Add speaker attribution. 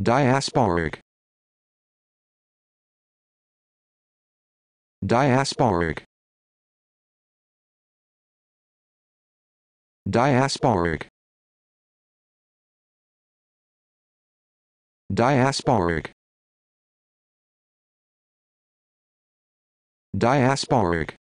Speaker 1: diasporic diasporic diasporic diasporic diasporic